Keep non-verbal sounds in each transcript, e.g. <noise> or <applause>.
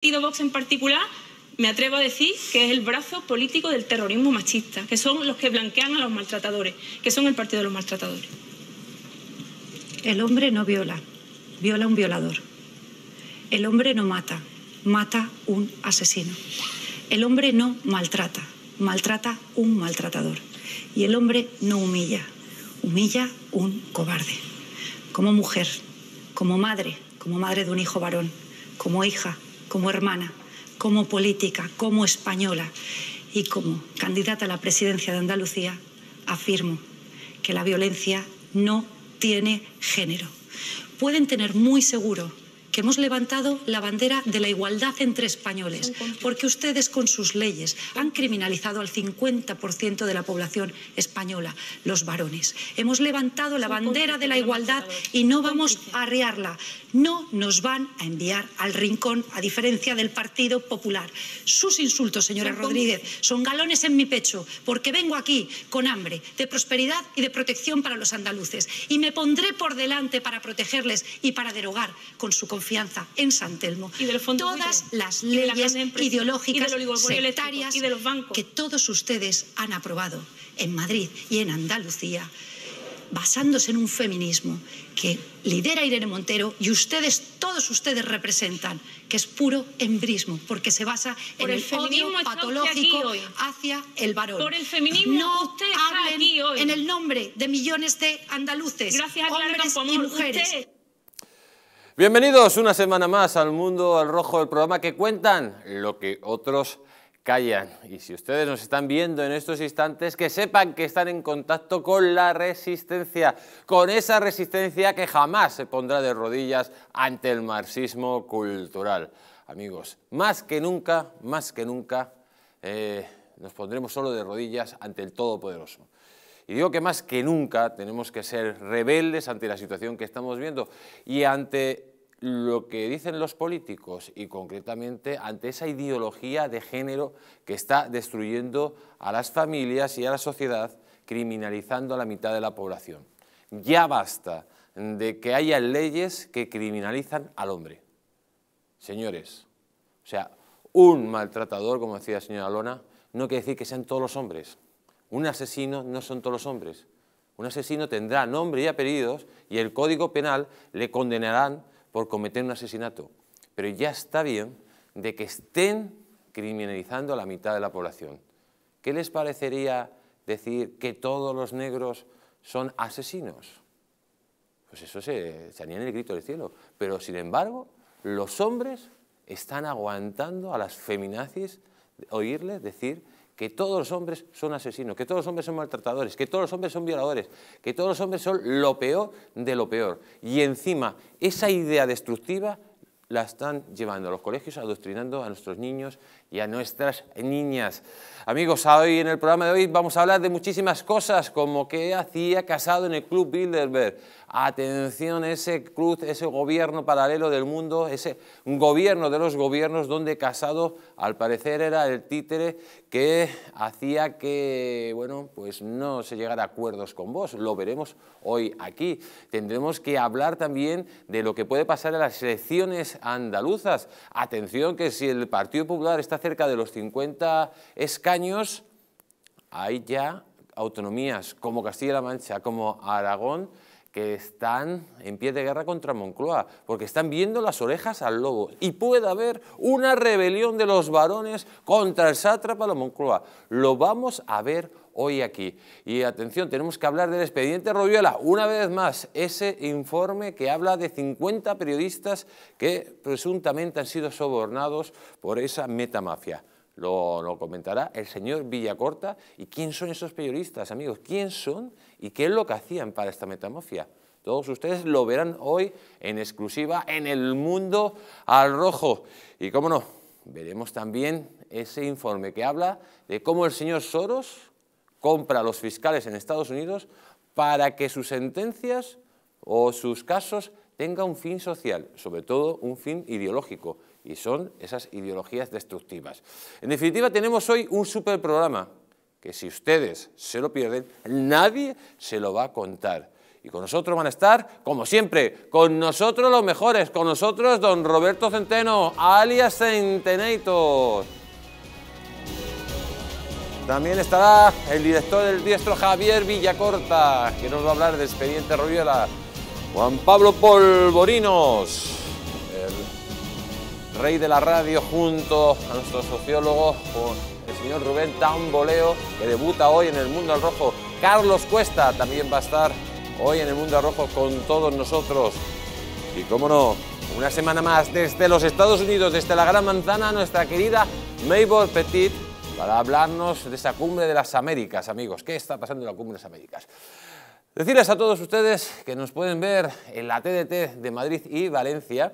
partido Vox en particular, me atrevo a decir que es el brazo político del terrorismo machista, que son los que blanquean a los maltratadores, que son el partido de los maltratadores. El hombre no viola, viola un violador. El hombre no mata, mata un asesino. El hombre no maltrata, maltrata un maltratador. Y el hombre no humilla, humilla un cobarde. Como mujer, como madre, como madre de un hijo varón, como hija, como hermana, como política, como española y como candidata a la presidencia de Andalucía, afirmo que la violencia no tiene género. Pueden tener muy seguro hemos levantado la bandera de la igualdad entre españoles, porque ustedes con sus leyes han criminalizado al 50% de la población española, los varones. Hemos levantado la bandera de la igualdad y no vamos a arriarla. No nos van a enviar al rincón, a diferencia del Partido Popular. Sus insultos, señora Rodríguez, son galones en mi pecho, porque vengo aquí con hambre de prosperidad y de protección para los andaluces. Y me pondré por delante para protegerles y para derogar con su confianza en San Telmo. de Todas las leyes ideológicas, ¿Y ¿Y de los bancos? que todos ustedes han aprobado en Madrid y en Andalucía, basándose en un feminismo que lidera Irene Montero y ustedes, todos ustedes representan, que es puro embrismo, porque se basa en el, feminismo patológico hacia el varón. Por el feminismo no usted hablen en el nombre de millones de andaluces, hombres y mujeres. Bienvenidos una semana más al Mundo al Rojo, el programa que cuentan lo que otros callan. Y si ustedes nos están viendo en estos instantes, que sepan que están en contacto con la resistencia, con esa resistencia que jamás se pondrá de rodillas ante el marxismo cultural. Amigos, más que nunca, más que nunca, eh, nos pondremos solo de rodillas ante el Todopoderoso. Y digo que más que nunca tenemos que ser rebeldes ante la situación que estamos viendo y ante lo que dicen los políticos y concretamente ante esa ideología de género que está destruyendo a las familias y a la sociedad, criminalizando a la mitad de la población. Ya basta de que haya leyes que criminalizan al hombre. Señores, o sea, un maltratador, como decía la señora Lona, no quiere decir que sean todos los hombres. Un asesino no son todos los hombres. Un asesino tendrá nombre y apellidos y el Código Penal le condenarán por cometer un asesinato, pero ya está bien de que estén criminalizando a la mitad de la población. ¿Qué les parecería decir que todos los negros son asesinos? Pues eso se, se en el grito del cielo. Pero sin embargo, los hombres están aguantando a las feminazis oírles decir que todos los hombres son asesinos, que todos los hombres son maltratadores, que todos los hombres son violadores, que todos los hombres son lo peor de lo peor. Y encima, esa idea destructiva la están llevando a los colegios, adoctrinando a nuestros niños y a nuestras niñas. Amigos, hoy en el programa de hoy vamos a hablar de muchísimas cosas, como qué hacía Casado en el Club Bilderberg. Atención, ese club, ese gobierno paralelo del mundo, ese gobierno de los gobiernos donde Casado, al parecer, era el títere que hacía que, bueno, pues no se llegara a acuerdos con vos. Lo veremos hoy aquí. Tendremos que hablar también de lo que puede pasar en las elecciones andaluzas. Atención, que si el Partido Popular está cerca de los 50 escaños, hay ya autonomías como Castilla-La Mancha, como Aragón, que están en pie de guerra contra Moncloa, porque están viendo las orejas al lobo. Y puede haber una rebelión de los varones contra el sátrapa de Moncloa. Lo vamos a ver hoy aquí. Y atención, tenemos que hablar del expediente Royuela, una vez más, ese informe que habla de 50 periodistas que presuntamente han sido sobornados por esa metamafia. Lo, lo, comentará el señor Villacorta. ¿Y quién son esos periodistas, amigos? ¿Quién son y qué es lo que hacían para esta metamafia? Todos ustedes lo verán hoy en exclusiva en El Mundo al Rojo. Y cómo no, veremos también ese informe que habla de cómo el señor Soros compra a los fiscales en Estados Unidos para que sus sentencias o sus casos tengan un fin social, sobre todo un fin ideológico, y son esas ideologías destructivas. En definitiva, tenemos hoy un super programa que si ustedes se lo pierden, nadie se lo va a contar. Y con nosotros van a estar, como siempre, con nosotros los mejores, con nosotros don Roberto Centeno, alias Centenator. También estará el director del diestro Javier Villacorta, que nos va a hablar de Expediente Roviola. Juan Pablo Polvorinos, el rey de la radio, junto a nuestro sociólogo, el señor Rubén Tamboleo, que debuta hoy en el Mundo al Rojo. Carlos Cuesta también va a estar hoy en el Mundo al Rojo con todos nosotros. Y cómo no, una semana más desde los Estados Unidos, desde la Gran Manzana, nuestra querida Mabel Petit, para hablarnos de esa cumbre de las Américas, amigos. ¿Qué está pasando en la cumbre de las Américas? Decirles a todos ustedes que nos pueden ver en la TDT de Madrid y Valencia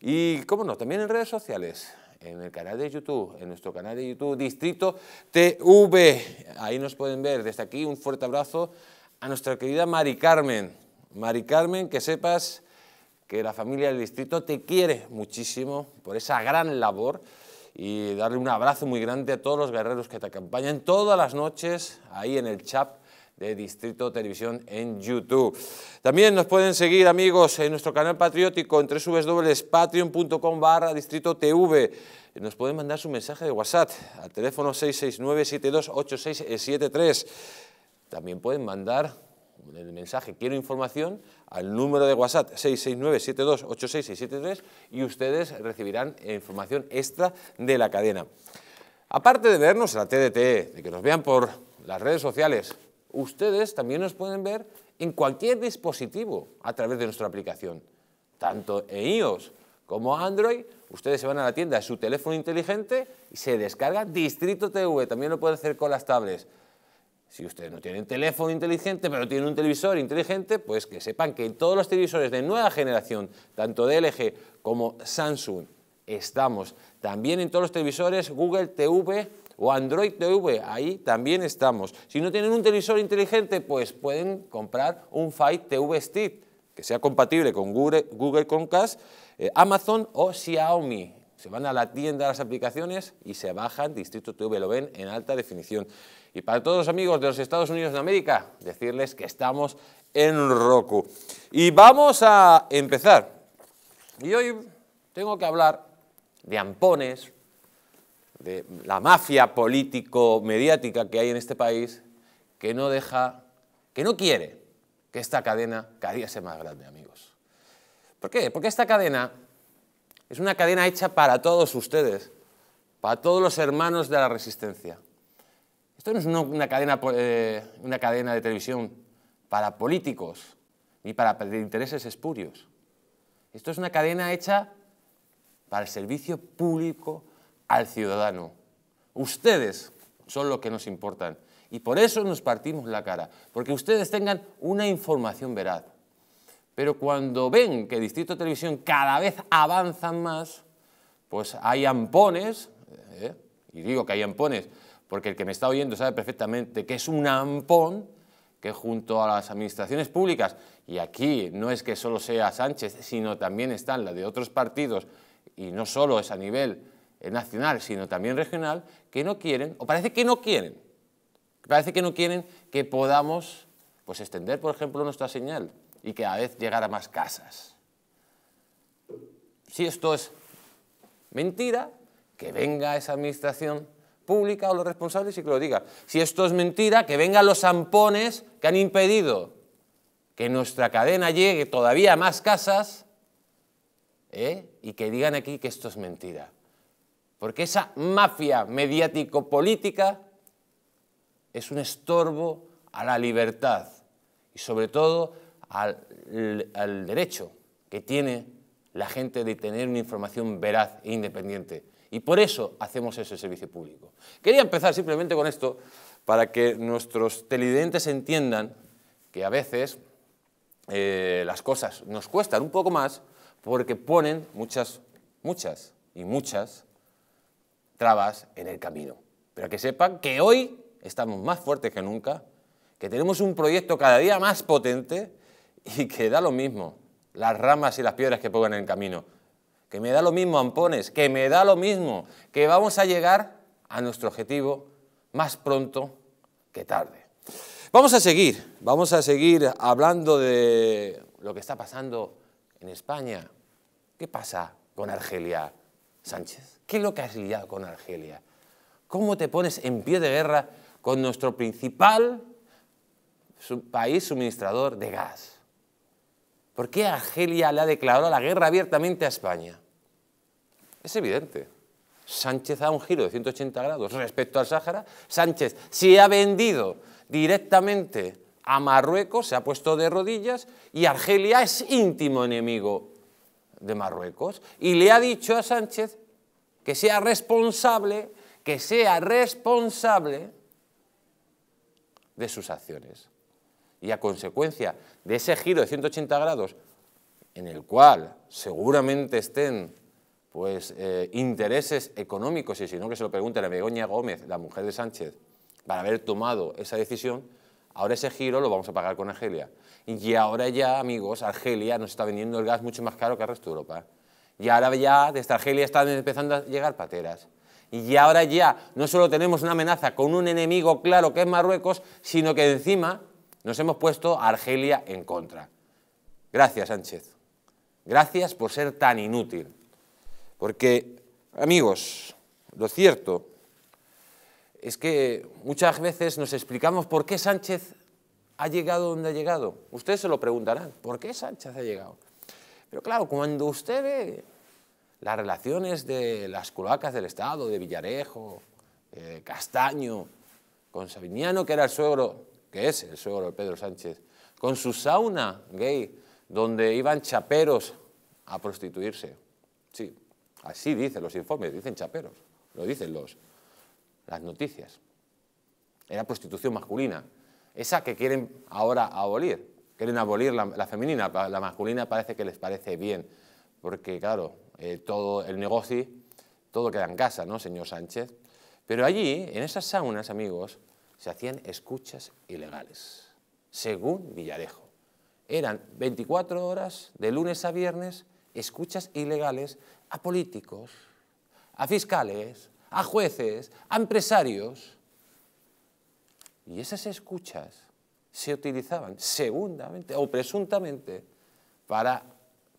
y, cómo no, también en redes sociales, en el canal de YouTube, en nuestro canal de YouTube Distrito TV. Ahí nos pueden ver. Desde aquí un fuerte abrazo a nuestra querida Mari Carmen. Mari Carmen, que sepas que la familia del distrito te quiere muchísimo por esa gran labor y darle un abrazo muy grande a todos los guerreros que te acompañan todas las noches ahí en el chat de Distrito Televisión en YouTube. También nos pueden seguir, amigos, en nuestro canal patriótico en www.patreon.com barra Distrito TV. Nos pueden mandar su mensaje de WhatsApp al teléfono 669-728673. También pueden mandar el mensaje quiero información al número de WhatsApp 669 7286 y ustedes recibirán información extra de la cadena. Aparte de vernos en la TDT, de que nos vean por las redes sociales, ustedes también nos pueden ver en cualquier dispositivo a través de nuestra aplicación. Tanto en iOS como Android, ustedes se van a la tienda de su teléfono inteligente y se descarga Distrito TV. También lo pueden hacer con las tablets. Si ustedes no tienen teléfono inteligente, pero tienen un televisor inteligente, pues que sepan que en todos los televisores de nueva generación, tanto de LG como Samsung, estamos. También en todos los televisores Google TV o Android TV, ahí también estamos. Si no tienen un televisor inteligente, pues pueden comprar un Fire TV Stick que sea compatible con Google, Google Comcast, eh, Amazon o Xiaomi. Se van a la tienda de las aplicaciones y se bajan Distrito TV, lo ven en alta definición. Y para todos los amigos de los Estados Unidos de América, decirles que estamos en Roku. Y vamos a empezar. Y hoy tengo que hablar de ampones, de la mafia político-mediática que hay en este país, que no deja, que no quiere que esta cadena cada día sea más grande, amigos. ¿Por qué? Porque esta cadena es una cadena hecha para todos ustedes, para todos los hermanos de la resistencia. Esto no es una, cadena, eh, una cadena de televisión para políticos ni para intereses espurios. Esto es una cadena hecha para el servicio público al ciudadano. Ustedes son los que nos importan y por eso nos partimos la cara, porque ustedes tengan una información veraz. Pero cuando ven que Distrito Televisión cada vez avanza más, pues hay ampones, eh, y digo que hay ampones, porque el que me está oyendo sabe perfectamente que es un ampón que junto a las administraciones públicas, y aquí no es que solo sea Sánchez, sino también están la de otros partidos, y no solo es a nivel eh, nacional, sino también regional, que no quieren, o parece que no quieren, parece que no quieren que podamos pues, extender, por ejemplo, nuestra señal y que a vez llegar a más casas. Si esto es mentira, que venga esa administración pública o los responsables y que lo diga. Si esto es mentira, que vengan los zampones que han impedido que nuestra cadena llegue todavía a más casas ¿eh? y que digan aquí que esto es mentira. Porque esa mafia mediático-política es un estorbo a la libertad y sobre todo al derecho que tiene la gente de tener una información veraz e independiente. Y por eso hacemos ese servicio público. Quería empezar simplemente con esto para que nuestros televidentes entiendan que a veces eh, las cosas nos cuestan un poco más porque ponen muchas, muchas y muchas trabas en el camino. Pero que sepan que hoy estamos más fuertes que nunca, que tenemos un proyecto cada día más potente y que da lo mismo las ramas y las piedras que pongan en el camino que me da lo mismo ampones, que me da lo mismo, que vamos a llegar a nuestro objetivo más pronto que tarde. Vamos a seguir, vamos a seguir hablando de lo que está pasando en España. ¿Qué pasa con Argelia, Sánchez? ¿Qué es lo que has liado con Argelia? ¿Cómo te pones en pie de guerra con nuestro principal país suministrador de gas? ¿Por qué Argelia le ha declarado la guerra abiertamente a España? Es evidente. Sánchez ha un giro de 180 grados respecto al Sáhara. Sánchez se ha vendido directamente a Marruecos, se ha puesto de rodillas y Argelia es íntimo enemigo de Marruecos. Y le ha dicho a Sánchez que sea responsable, que sea responsable de sus acciones. Y a consecuencia de ese giro de 180 grados en el cual seguramente estén pues, eh, intereses económicos, y si no que se lo pregunte a Begoña Gómez, la mujer de Sánchez, para haber tomado esa decisión, ahora ese giro lo vamos a pagar con Argelia. Y ahora ya, amigos, Argelia nos está vendiendo el gas mucho más caro que el resto de Europa. Y ahora ya desde Argelia están empezando a llegar pateras. Y ahora ya no solo tenemos una amenaza con un enemigo claro que es Marruecos, sino que encima nos hemos puesto a Argelia en contra. Gracias, Sánchez. Gracias por ser tan inútil. Porque, amigos, lo cierto es que muchas veces nos explicamos por qué Sánchez ha llegado donde ha llegado. Ustedes se lo preguntarán, ¿por qué Sánchez ha llegado? Pero claro, cuando usted ve las relaciones de las cloacas del Estado, de Villarejo, Castaño, con Sabiniano, que era el suegro que es el suegro de Pedro Sánchez, con su sauna gay, donde iban chaperos a prostituirse. Sí, así dicen los informes, dicen chaperos, lo dicen las noticias. Era prostitución masculina, esa que quieren ahora abolir. Quieren abolir la, femenina, la masculina parece que les parece bien, porque claro, eh, todo el negocio, todo queda en casa, ¿no, señor Sánchez? Pero allí, en esas saunas, amigos, se hacían escuchas ilegales, según Villarejo. Eran 24 horas, de lunes a viernes, escuchas ilegales a políticos, a fiscales, a jueces, a empresarios. Y esas escuchas se utilizaban segundamente o presuntamente para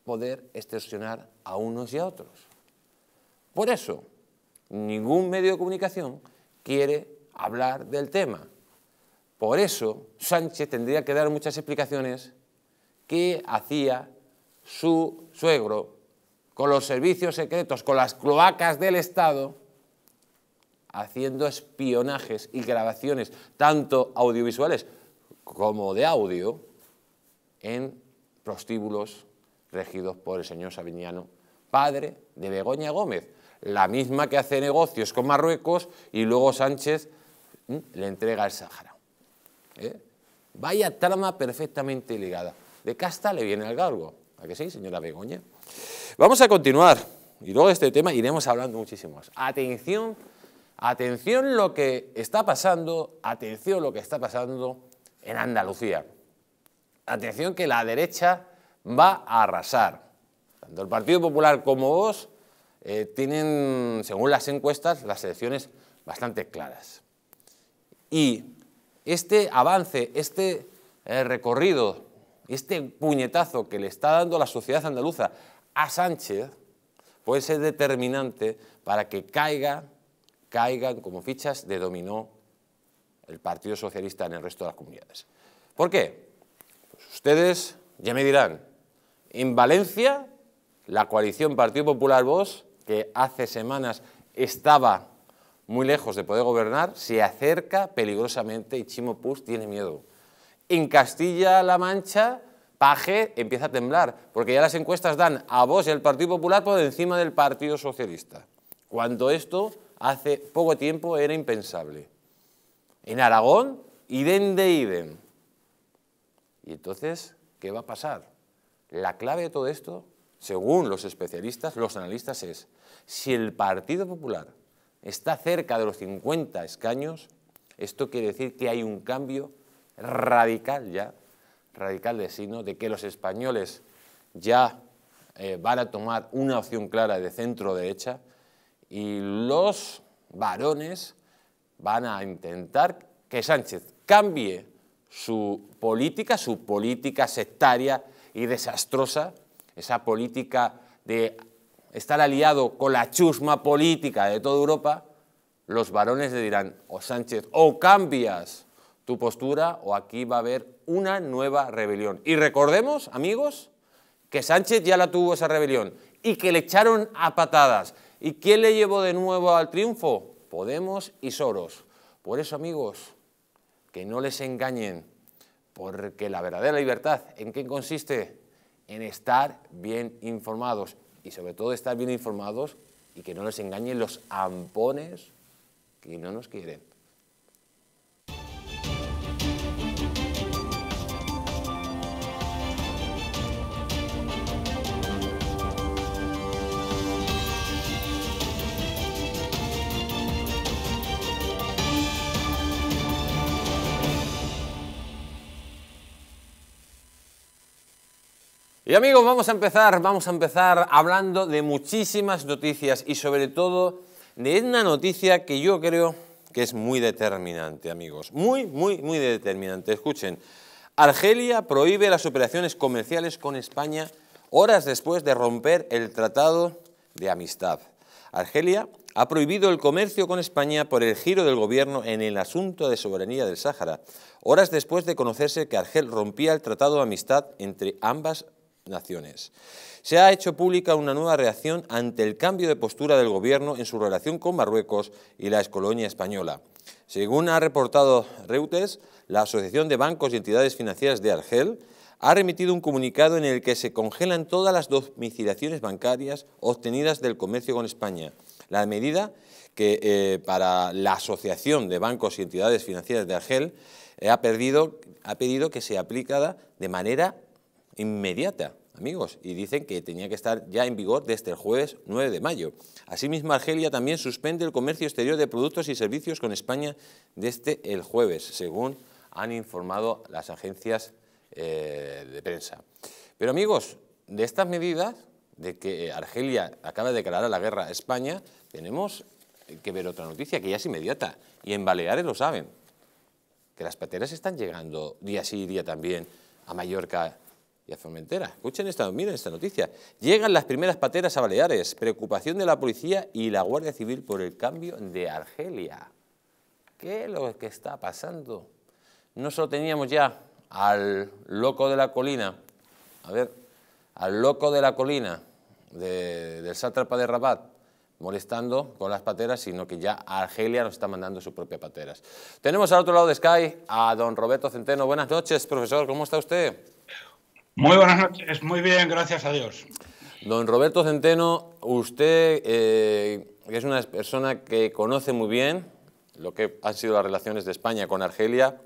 poder extorsionar a unos y a otros. Por eso, ningún medio de comunicación quiere hablar del tema. Por eso Sánchez tendría que dar muchas explicaciones que hacía su suegro con los servicios secretos, con las cloacas del Estado, haciendo espionajes y grabaciones, tanto audiovisuales como de audio, en prostíbulos regidos por el señor Sabiniano, padre de Begoña Gómez, la misma que hace negocios con Marruecos y luego Sánchez le entrega el Sáhara. ¿eh? Vaya trama perfectamente ligada. De casta le viene al galgo. ¿A que sí, señora Begoña? Vamos a continuar. Y luego de este tema iremos hablando muchísimo más. Atención, atención lo que está pasando, atención lo que está pasando en Andalucía. Atención que la derecha va a arrasar. Tanto el Partido Popular como vos eh, tienen, según las encuestas, las elecciones bastante claras. Y este avance, este eh, recorrido, este puñetazo que le está dando la sociedad andaluza a Sánchez puede ser determinante para que caiga, caigan como fichas de dominó el Partido Socialista en el resto de las comunidades. ¿Por qué? Pues ustedes ya me dirán, en Valencia la coalición Partido Popular-Vos, que hace semanas estaba muy lejos de poder gobernar, se acerca peligrosamente y Chimo Puig tiene miedo. En Castilla-La Mancha, Paje empieza a temblar, porque ya las encuestas dan a vos y al Partido Popular por encima del Partido Socialista, cuando esto hace poco tiempo era impensable. En Aragón, idem de idem. Y entonces, ¿qué va a pasar? La clave de todo esto, según los especialistas, los analistas, es si el Partido Popular está cerca de los 50 escaños, esto quiere decir que hay un cambio radical ya, radical de signo, de que los españoles ya eh, van a tomar una opción clara de centro derecha y los varones van a intentar que Sánchez cambie su política, su política sectaria y desastrosa, esa política de estar aliado con la chusma política de toda Europa, los varones le dirán, o Sánchez, o cambias tu postura o aquí va a haber una nueva rebelión. Y recordemos, amigos, que Sánchez ya la tuvo esa rebelión y que le echaron a patadas. ¿Y quién le llevó de nuevo al triunfo? Podemos y Soros. Por eso, amigos, que no les engañen, porque la verdadera libertad, ¿en qué consiste? En estar bien informados y sobre todo estar bien informados y que no nos engañen los ampones que no nos quieren. Y amigos, vamos a empezar, vamos a empezar hablando de muchísimas noticias y sobre todo de una noticia que yo creo que es muy determinante, amigos. Muy, muy, muy determinante. Escuchen, Argelia prohíbe las operaciones comerciales con España horas después de romper el Tratado de Amistad. Argelia ha prohibido el comercio con España por el giro del gobierno en el asunto de soberanía del Sáhara, horas después de conocerse que Argel rompía el tratado de amistad entre ambas naciones. Se ha hecho pública una nueva reacción ante el cambio de postura del Gobierno en su relación con Marruecos y la excolonia española. Según ha reportado Reuters, la Asociación de Bancos y Entidades Financieras de Argel ha remitido un comunicado en el que se congelan todas las domiciliaciones bancarias obtenidas del comercio con España. La medida que eh, para la Asociación de Bancos y Entidades Financieras de Argel eh, ha, perdido, ha pedido que sea aplicada de manera inmediata, amigos, y dicen que tenía que estar ya en vigor desde el jueves 9 de mayo. Asimismo, Argelia también suspende el comercio exterior de productos y servicios con España desde el jueves, según han informado las agencias eh, de prensa. Pero amigos, de estas medidas, de que Argelia acaba de declarar la guerra a España, tenemos que ver otra noticia que ya es inmediata, y en Baleares lo saben, que las pateras están llegando día sí, día también a Mallorca y a Formentera. Escuchen esta, miren esta noticia. Llegan las primeras pateras a Baleares. Preocupación de la policía y la Guardia Civil por el cambio de Argelia. ¿Qué es lo que está pasando? No solo teníamos ya al loco de la colina, a ver, al loco de la colina del sátrapa de Rabat, molestando con las pateras, sino que ya Argelia nos está mandando sus propias pateras. Tenemos al otro lado de Sky a don Roberto Centeno. Buenas noches, profesor, ¿cómo está usted? Muy buenas noches, muy bien, gracias a Dios. Don Roberto Centeno, usted eh, es una persona que conoce muy bien lo que han sido las relaciones de España con Argelia.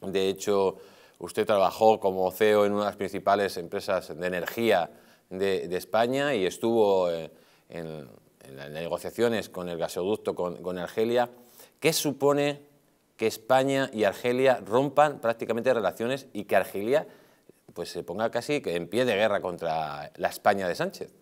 De hecho, usted trabajó como CEO en una de las principales empresas de energía de, España y estuvo eh, en, las negociaciones con el gasoducto con, con Argelia. ¿Qué supone que España y Argelia rompan prácticamente relaciones y que Argelia pues se ponga casi que en pie de guerra contra la España de Sánchez.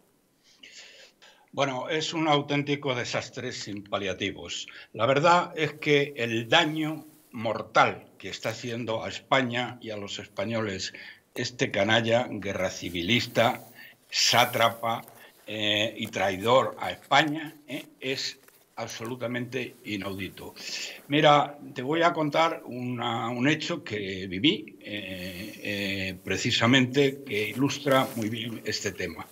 Bueno, es un auténtico desastre sin paliativos. La verdad es que el daño mortal que está haciendo a España y a los españoles este canalla guerra civilista, sátrapa eh, y traidor a España eh, es absolutamente inaudito. Mira, te voy a contar un hecho que viví eh, eh, precisamente que ilustra muy bien este tema.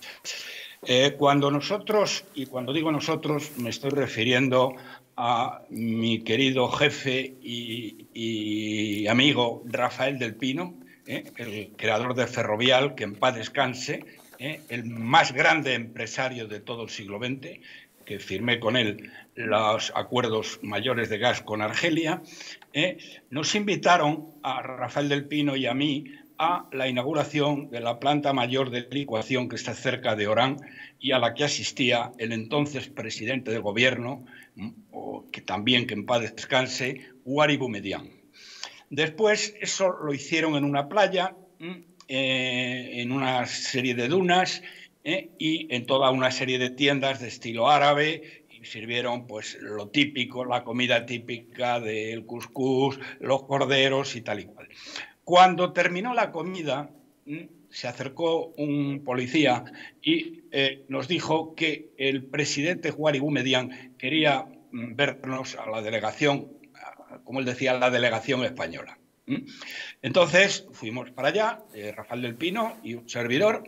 Eh, cuando nosotros, y cuando digo nosotros, me estoy refiriendo a mi querido jefe y, amigo Rafael del Pino, eh, el creador de Ferrovial, que en paz descanse, el más grande empresario de todo el siglo XX, que firmé con él los acuerdos mayores de gas con Argelia, eh, nos invitaron a Rafael del Pino y a mí a la inauguración de la planta mayor de licuación que está cerca de Orán y a la que asistía el entonces presidente del gobierno, mm, que también que en paz descanse, Wari Median. Después eso lo hicieron en una playa, mm, eh, en una serie de dunas eh, y en toda una serie de tiendas de estilo árabe sirvieron pues lo típico, la comida típica del cuscús, los corderos y tal y cual. Cuando terminó la comida, mm, se acercó un policía y eh, nos dijo que el presidente Juárez Gumedian quería mm, vernos a la delegación, como él decía, a la delegación española. Mm. Entonces fuimos para allá, eh, Rafael del Pino y un servidor,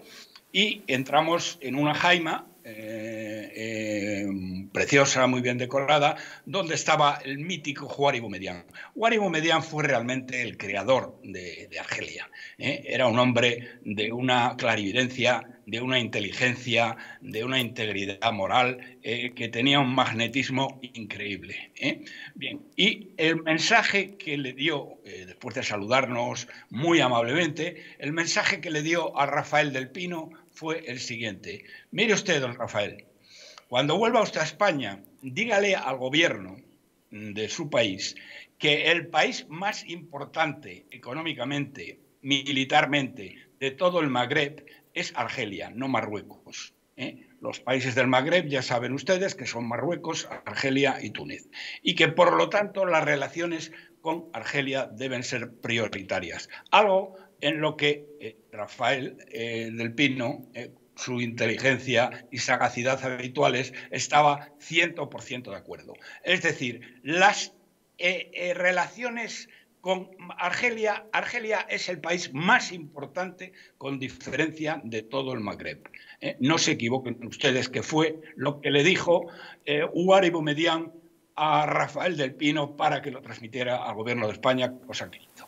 y entramos en una jaima eh, eh, preciosa, muy bien decorada, donde estaba el mítico Juárez Medián. Juárez Medián fue realmente el creador de, Argelia. ¿eh? Era un hombre de una clarividencia, de una inteligencia, de una integridad moral, que tenía un magnetismo increíble. Bien, y el mensaje que le dio, después de saludarnos muy amablemente, el mensaje que le dio a Rafael del Pino fue el siguiente. Mire usted, don Rafael, cuando vuelva usted a España, dígale al gobierno de su país que el país más importante económicamente, militarmente, de todo el Magreb es Argelia, no Marruecos. ¿eh? Los países del Magreb ya saben ustedes que son Marruecos, Argelia y Túnez. Y que por lo tanto las relaciones con Argelia deben ser prioritarias. Algo en lo que eh, Rafael eh, del Pino, eh, su inteligencia y sagacidad habituales, estaba 100% de acuerdo. Es decir, las relaciones con Argelia, Argelia es el país más importante con diferencia de todo el Magreb. no se equivoquen ustedes que fue lo que le dijo eh, Mediano a Rafael del Pino para que lo transmitiera al gobierno de España, cosa que hizo.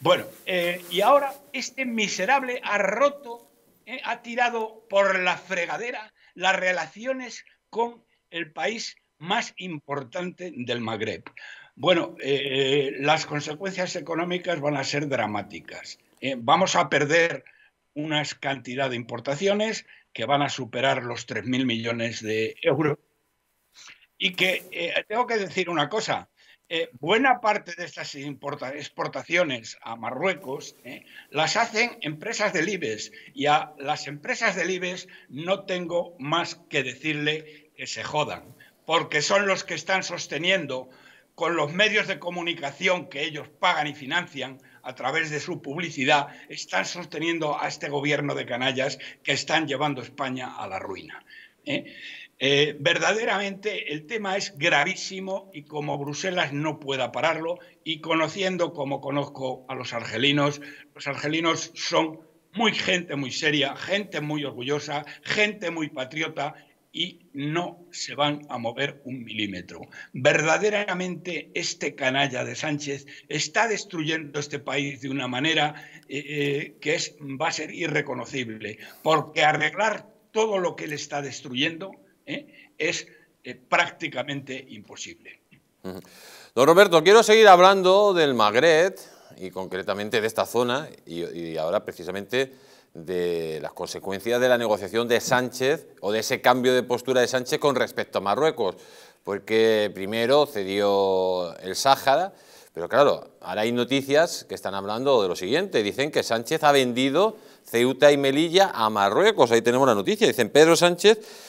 Bueno, eh, y ahora este miserable ha roto, eh, ha tirado por la fregadera las relaciones con el país más importante del Magreb. Bueno, eh, las consecuencias económicas van a ser dramáticas. vamos a perder una cantidad de importaciones que van a superar los 3.000 millones de euros. Y que tengo que decir una cosa, eh, buena parte de estas exportaciones a Marruecos eh, las hacen empresas del Libes, y a las empresas del Libes no tengo más que decirle que se jodan, porque son los que están sosteniendo con los medios de comunicación que ellos pagan y financian a través de su publicidad, están sosteniendo a este gobierno de canallas que están llevando España a la ruina. Eh. Eh, verdaderamente el tema es gravísimo y como Bruselas no pueda pararlo y conociendo como conozco a los argelinos, los argelinos son muy gente muy seria, gente muy orgullosa, gente muy patriota y no se van a mover un milímetro. Verdaderamente este canalla de Sánchez está destruyendo este país de una manera eh, eh, que es, va a ser irreconocible, porque arreglar todo lo que él está destruyendo ¿eh? es eh, prácticamente imposible. Don Roberto, quiero seguir hablando del Magreb y concretamente de esta zona y, y ahora precisamente de las consecuencias de la negociación de Sánchez o de ese cambio de postura de Sánchez con respecto a Marruecos, porque primero cedió el Sáhara, pero claro, ahora hay noticias que están hablando de lo siguiente, dicen que Sánchez ha vendido Ceuta y Melilla a Marruecos, ahí tenemos la noticia, dicen Pedro Sánchez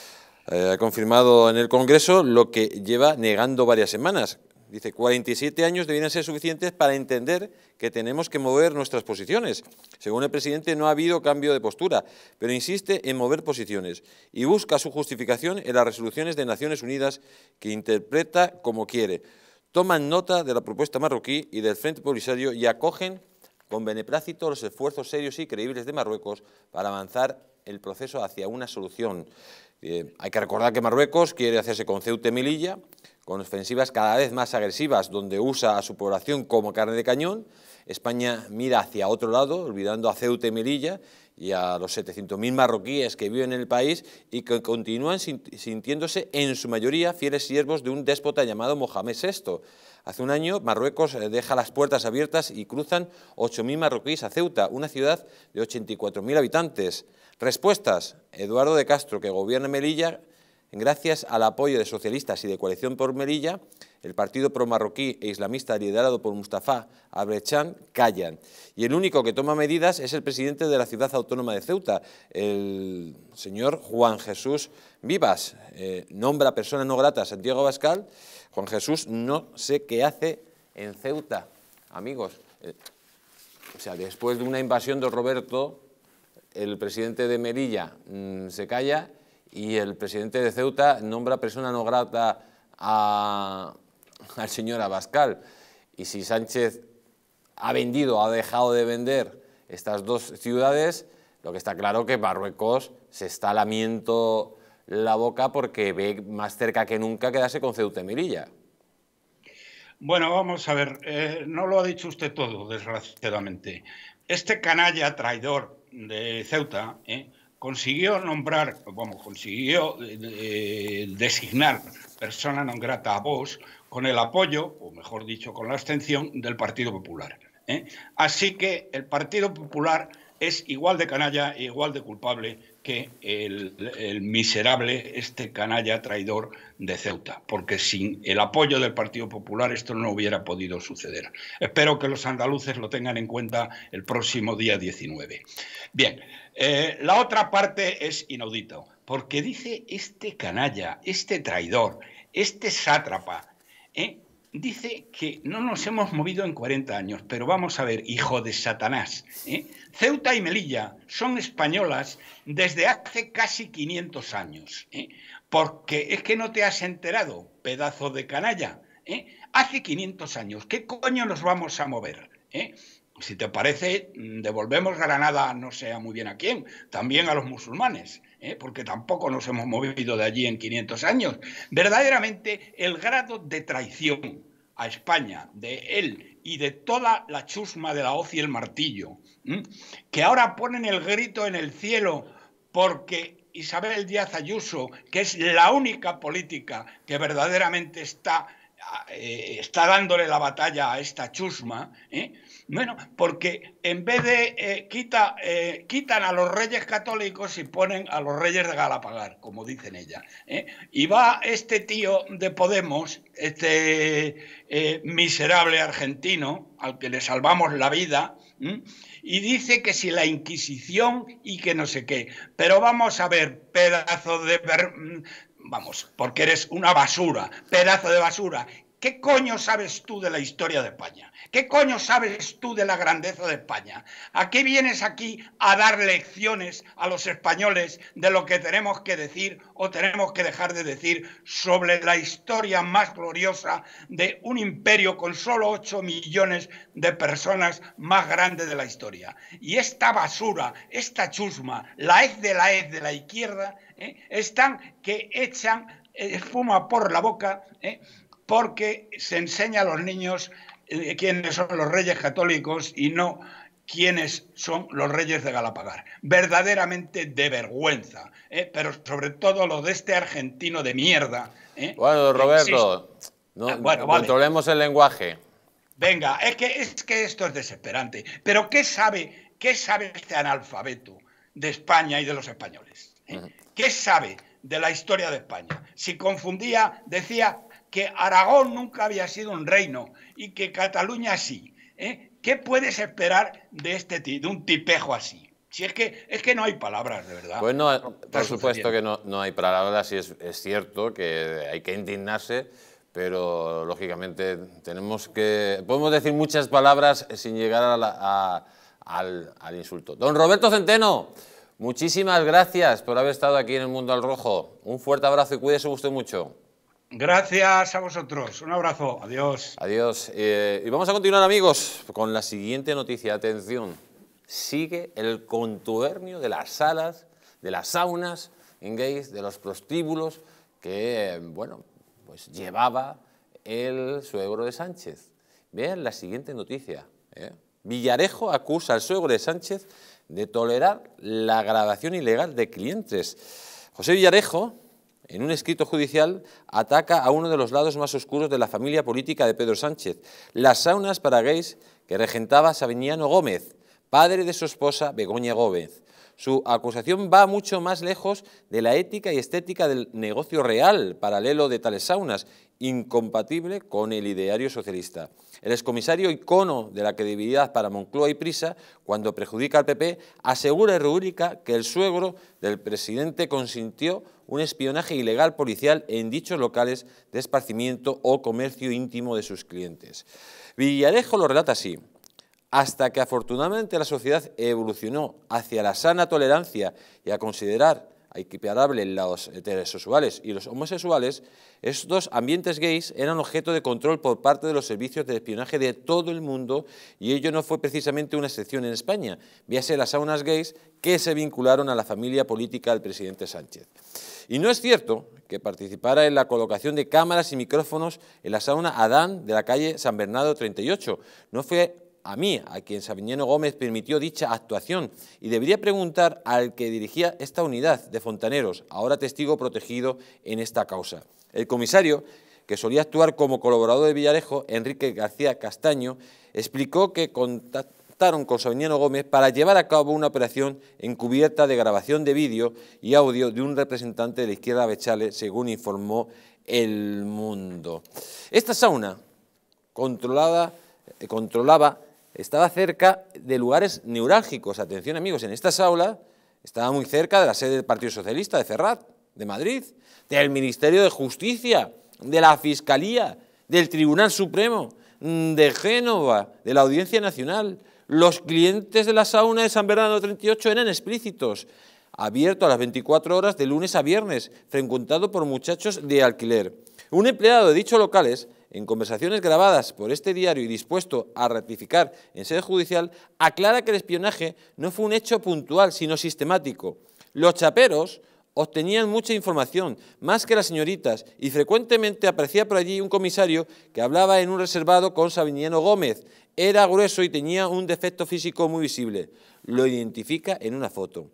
eh, ha confirmado en el Congreso lo que lleva negando varias semanas. Dice, 47 años deberían ser suficientes para entender que tenemos que mover nuestras posiciones. Según el presidente, no ha habido cambio de postura, pero insiste en mover posiciones y busca su justificación en las resoluciones de Naciones Unidas que interpreta como quiere. Toman nota de la propuesta marroquí y del Frente Polisario y acogen con beneplácito los esfuerzos serios y creíbles de Marruecos para avanzar el proceso hacia una solución hay que recordar que Marruecos quiere hacerse con Ceuta y Melilla, con ofensivas cada vez más agresivas, donde usa a su población como carne de cañón. España mira hacia otro lado, olvidando a Ceuta y Melilla y a los 700.000 marroquíes que viven en el país y que continúan sintiéndose en su mayoría fieles siervos de un déspota llamado Mohamed VI. Hace un año Marruecos eh, deja las puertas abiertas y cruzan 8.000 marroquíes a Ceuta, una ciudad de 84.000 habitantes. Respuestas. Eduardo de Castro, que gobierna Melilla, gracias al apoyo de socialistas y de Coalición por Melilla, el partido pro-marroquí e islamista liderado por Mustafa Abrechan callan. Y el único que toma medidas es el presidente de la ciudad autónoma de Ceuta, el señor Juan Jesús Vivas. Eh, nombra persona no grata Santiago Bascal. Juan Jesús no sé qué hace en Ceuta, amigos. Eh, o sea, después de una invasión de Roberto el presidente de Merilla mm, se calla y el presidente de Ceuta nombra persona no grata <laughs> al señor Abascal. Y si Sánchez ha vendido, ha dejado de vender estas dos ciudades, lo que está claro que Marruecos se está lamiendo la boca porque ve más cerca que nunca quedarse con Ceuta y Melilla. Bueno, vamos a ver, eh, no lo ha dicho usted todo, desgraciadamente. Este canalla traidor de Ceuta ¿eh? consiguió nombrar, vamos, consiguió eh, eh, designar persona no grata a voz con el apoyo, o mejor dicho, con la abstención del Partido Popular. Así que el Partido Popular es igual de canalla e igual de culpable que el, miserable, este canalla traidor de Ceuta, porque sin el apoyo del Partido Popular esto no hubiera podido suceder. Espero que los andaluces lo tengan en cuenta el próximo día 19. Bien, eh, la otra parte es inaudito, porque dice este canalla, este traidor, este sátrapa, ¿eh? dice que no nos hemos movido en 40 años, pero vamos a ver, hijo de Satanás. ¿eh? Ceuta y Melilla son españolas desde hace casi 500 años, ¿eh? porque es que no te has enterado, pedazo de canalla. ¿eh? Hace 500 años, ¿qué coño nos vamos a mover? ¿eh? si te parece, mm, devolvemos Granada, no sea muy bien a quién, también a los musulmanes, ¿eh? porque tampoco nos hemos movido de allí en 500 años. Verdaderamente, el grado de traición a España de él y de toda la chusma de la hoz y el martillo, que ahora ponen el grito en el cielo porque Isabel Díaz Ayuso, que es la única política que verdaderamente está, eh, está dándole la batalla a esta chusma, ¿eh? Bueno, porque en vez de eh, eh, quitan a los reyes católicos y ponen a los reyes de Galapagar, como dicen ella. ¿eh? Y va este tío de Podemos, este miserable argentino, al que le salvamos la vida, y dice que si la Inquisición y que no sé qué. Pero vamos a ver, pedazo de... Mm, vamos, porque eres una basura, pedazo de basura. ¿Qué coño sabes tú de la historia de España? ¿Qué coño sabes tú de la grandeza de España? ¿A qué vienes aquí a dar lecciones a los españoles de lo que tenemos que decir o tenemos que dejar de decir sobre la historia más gloriosa de un imperio con solo 8 millones de personas más grande de la historia? Y esta basura, esta chusma, la es de la ez de la izquierda, ¿eh? están que echan espuma por la boca. ¿eh? porque se enseña a los niños eh, quiénes son los reyes católicos y no quiénes son los reyes de Galapagar. Verdaderamente de vergüenza, ¿eh? pero sobre todo lo de este argentino de mierda. ¿eh? Bueno, Roberto, no, ah, controlemos el lenguaje. Venga, es que, es que esto es desesperante. Pero ¿qué sabe, qué sabe este analfabeto de España y de los españoles? ¿Qué sabe de la historia de España? Si confundía, decía que Aragón nunca había sido un reino y que Cataluña sí. ¿eh? ¿Qué puedes esperar de, este, de un tipejo así? Si es que, es que no hay palabras, de verdad. Bueno, pues por supuesto que no, hay palabras y es, cierto que hay que indignarse, pero lógicamente tenemos que... Podemos decir muchas palabras sin llegar al, al, insulto. Don Roberto Centeno, muchísimas gracias por haber estado aquí en el Mundo al Rojo. Un fuerte abrazo y cuídese usted mucho. Gracias a vosotros. Un abrazo. Adiós. Adiós. Eh, y vamos a continuar, amigos, con la siguiente noticia. Atención. Sigue el contubernio de las salas, de las saunas en gays, de los prostíbulos que, bueno, pues llevaba el suegro de Sánchez. Vean la siguiente noticia. ¿eh? Villarejo acusa al suegro de Sánchez de tolerar la grabación ilegal de clientes. José Villarejo en un escrito judicial, ataca a uno de los lados más oscuros de la familia política de Pedro Sánchez, las saunas para gays que regentaba Sabiniano Gómez, padre de su esposa Begoña Gómez. Su acusación va mucho más lejos de la ética y estética del negocio real paralelo de tales saunas incompatible con el ideario socialista. El excomisario icono de la credibilidad para Moncloa y Prisa, cuando perjudica al PP, asegura en rubrica que el suegro del presidente consintió un espionaje ilegal policial en dichos locales de esparcimiento o comercio íntimo de sus clientes. Villarejo lo relata así. Hasta que afortunadamente la sociedad evolucionó hacia la sana tolerancia y a considerar equiparable los heterosexuales y los homosexuales, estos ambientes gays eran objeto de control por parte de los servicios de espionaje de todo el mundo y ello no fue precisamente una excepción en España, viase las saunas gays que se vincularon a la familia política del presidente Sánchez. Y no es cierto que participara en la colocación de cámaras y micrófonos en la sauna Adán de la calle San Bernardo 38. No fue a mí, a quien Sabiñano Gómez permitió dicha actuación, y debería preguntar al que dirigía esta unidad de fontaneros, ahora testigo protegido en esta causa. El comisario, que solía actuar como colaborador de Villarejo, Enrique García Castaño, explicó que contactaron con Sabiñano Gómez para llevar a cabo una operación encubierta de grabación de vídeo y audio de un representante de la izquierda Bechale, según informó El Mundo. Esta sauna controlada, eh, controlaba estaba cerca de lugares neurálgicos. Atención amigos, en esta aula estaba muy cerca de la sede del Partido Socialista de Ferrat, de Madrid, del Ministerio de Justicia, de la Fiscalía, del Tribunal Supremo, mm, de Génova, de la Audiencia Nacional. Los clientes de la sauna de San Bernardo 38 eran explícitos, abierto a las 24 horas de lunes a viernes, frecuentado por muchachos de alquiler. Un empleado de dichos locales en conversaciones grabadas por este diario y dispuesto a ratificar en sede judicial, aclara que el espionaje no fue un hecho puntual, sino sistemático. Los chaperos obtenían mucha información, más que las señoritas, y frecuentemente aparecía por allí un comisario que hablaba en un reservado con Sabiniano Gómez. Era grueso y tenía un defecto físico muy visible. Lo identifica en una foto.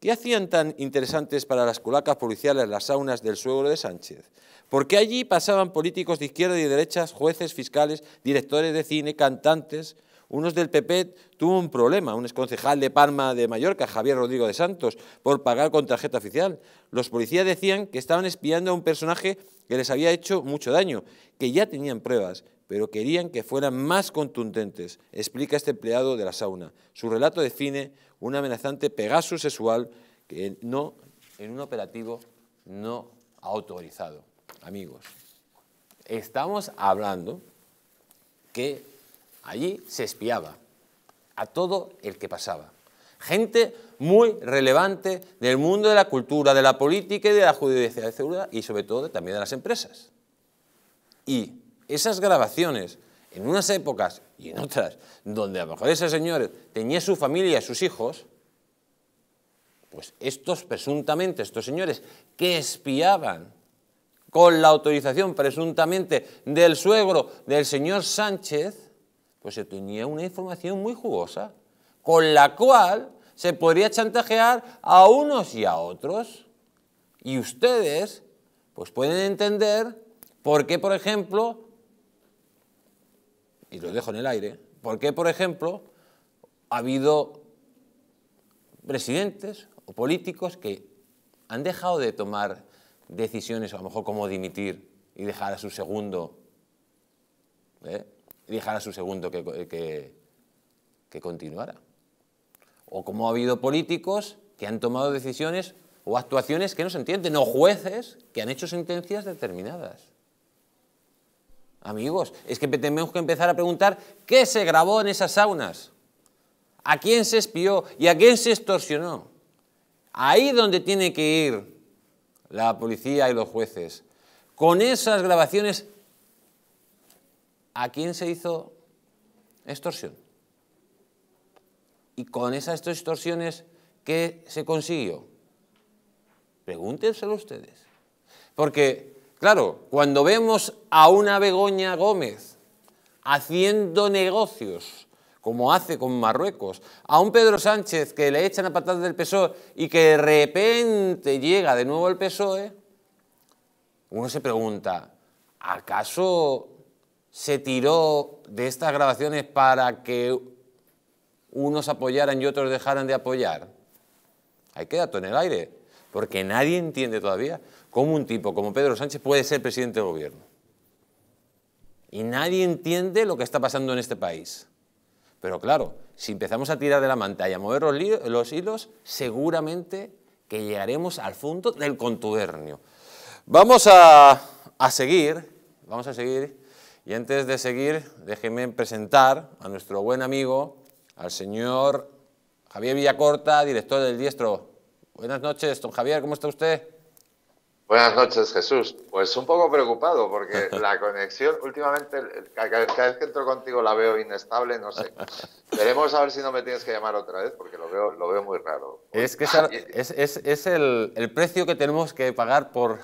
¿Qué hacían tan interesantes para las culacas policiales las saunas del suegro de Sánchez? Porque allí pasaban políticos de izquierda y derecha, jueces, fiscales, directores de cine, cantantes. Unos del PP tuvo un problema, un exconcejal de Palma de Mallorca, Javier Rodrigo de Santos, por pagar con tarjeta oficial. Los policías decían que estaban espiando a un personaje que les había hecho mucho daño, que ya tenían pruebas, pero querían que fueran más contundentes, explica este empleado de la sauna. Su relato define un amenazante pegaso sexual que no, en un operativo no autorizado. Amigos, estamos hablando que allí se espiaba a todo el que pasaba. Gente muy relevante del mundo de la cultura, de la política y de la judicialidad y sobre todo también de las empresas. Y esas grabaciones, en unas épocas y en otras, donde a lo mejor ese señor tenía su familia, sus hijos, pues estos presuntamente, estos señores que espiaban con la autorización presuntamente del suegro del señor Sánchez, pues se tenía una información muy jugosa, con la cual se podría chantajear a unos y a otros. Y ustedes, pues pueden entender por qué, por ejemplo, y lo dejo en el aire, porque, por ejemplo, ha habido presidentes o políticos que han dejado de tomar decisiones, a lo mejor como dimitir y dejar a su segundo, ¿eh? dejar a su segundo que, que continuara. O como ha habido políticos que han tomado decisiones o actuaciones que no se entienden, o jueces que han hecho sentencias determinadas. Amigos, es que tenemos que empezar a preguntar qué se grabó en esas saunas, a quién se espió y a quién se extorsionó. Ahí donde tiene que ir la policía y los jueces. Con esas grabaciones, ¿a quién se hizo extorsión? Y con esas extorsiones, ¿qué se consiguió? Pregúntenselo ustedes. Porque Claro, cuando vemos a una Begoña Gómez haciendo negocios, como hace con Marruecos, a un Pedro Sánchez que le echan a patadas del PSOE y que de repente llega de nuevo el PSOE, uno se pregunta, ¿acaso se tiró de estas grabaciones para que unos apoyaran y otros dejaran de apoyar? Hay que todo en el aire, porque nadie entiende todavía cómo un tipo como Pedro Sánchez puede ser presidente de gobierno. Y nadie entiende lo que está pasando en este país. Pero claro, si empezamos a tirar de la manta a mover los, hilos, seguramente que llegaremos al fondo del contubernio. Vamos a, a seguir, vamos a seguir. Y antes de seguir, déjenme presentar a nuestro buen amigo, al señor Javier Villacorta, director del Diestro. Buenas noches, don Javier, ¿cómo está usted? Buenas noches, Jesús. Pues un poco preocupado porque <laughs> la conexión últimamente, cada vez que entro contigo la veo inestable, no sé. Veremos a ver si no me tienes que llamar otra vez porque lo veo, lo veo muy raro. Es que es, el, precio que tenemos que pagar por,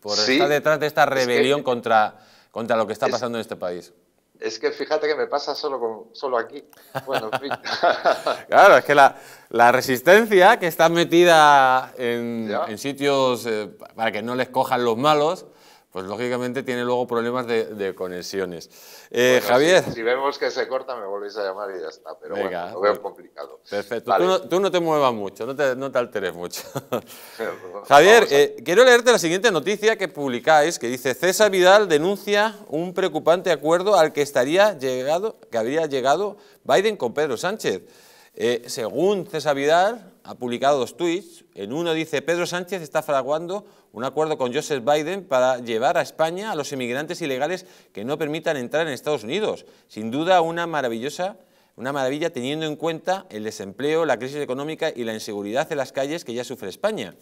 por estar detrás de esta rebelión contra, contra lo que está pasando en este país. Es que fíjate que me pasa solo, con, solo aquí. Bueno, en <laughs> claro, es que la, la resistencia, que está metida en, sitios eh, para que no les cojan los malos, pues lógicamente tiene luego problemas de, conexiones. Eh, Javier. Si, vemos que se corta, me volvéis a llamar y ya está. Pero bueno, lo veo pues, complicado. Perfecto. Tú, no, te muevas mucho, no te, alteres mucho. <laughs> Javier, eh, quiero leerte la siguiente noticia que publicáis, que dice César Vidal denuncia un preocupante acuerdo al que estaría llegado, que habría llegado Biden con Pedro Sánchez. Eh, según César Vidal, ha publicado dos tweets. En uno dice, Pedro Sánchez está fraguando un acuerdo con Joseph Biden para llevar a España a los inmigrantes ilegales que no permitan entrar en Estados Unidos. Sin duda una maravillosa una maravilla teniendo en cuenta el desempleo, la crisis económica y la inseguridad en las calles que ya sufre España.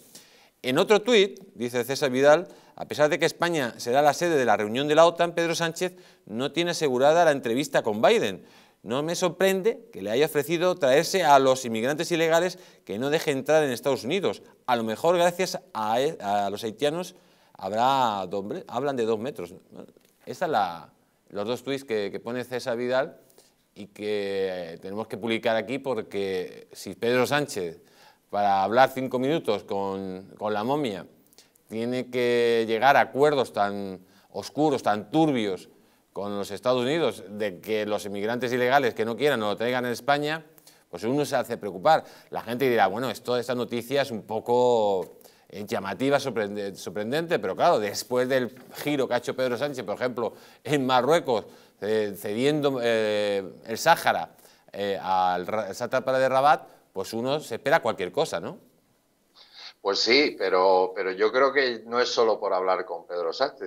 En otro tuit, dice César Vidal, a pesar de que España será la sede de la reunión de la OTAN, Pedro Sánchez no tiene asegurada la entrevista con Biden. No me sorprende que le haya ofrecido traerse a los inmigrantes ilegales que no deje entrar en Estados Unidos. A lo mejor gracias a, e, los haitianos habrá hablan de dos metros. Estos son la, los dos tweets que, que, pone César Vidal y que eh, tenemos que publicar aquí porque si Pedro Sánchez, para hablar cinco minutos con, con la momia, tiene que llegar a acuerdos tan oscuros, tan turbios, con los Estados Unidos de que los inmigrantes ilegales que no quieran no lo traigan en España, pues uno se hace preocupar. La gente dirá, bueno, esto, esta noticia es un poco eh, llamativa, sorprendente, pero claro, después del giro que ha hecho Pedro Sánchez, por ejemplo, en Marruecos, eh, cediendo eh, el Sáhara al sátrapa de Rabat, pues uno se espera cualquier cosa, ¿no? Pues sí, pero, pero yo creo que no es solo por hablar con Pedro Sánchez,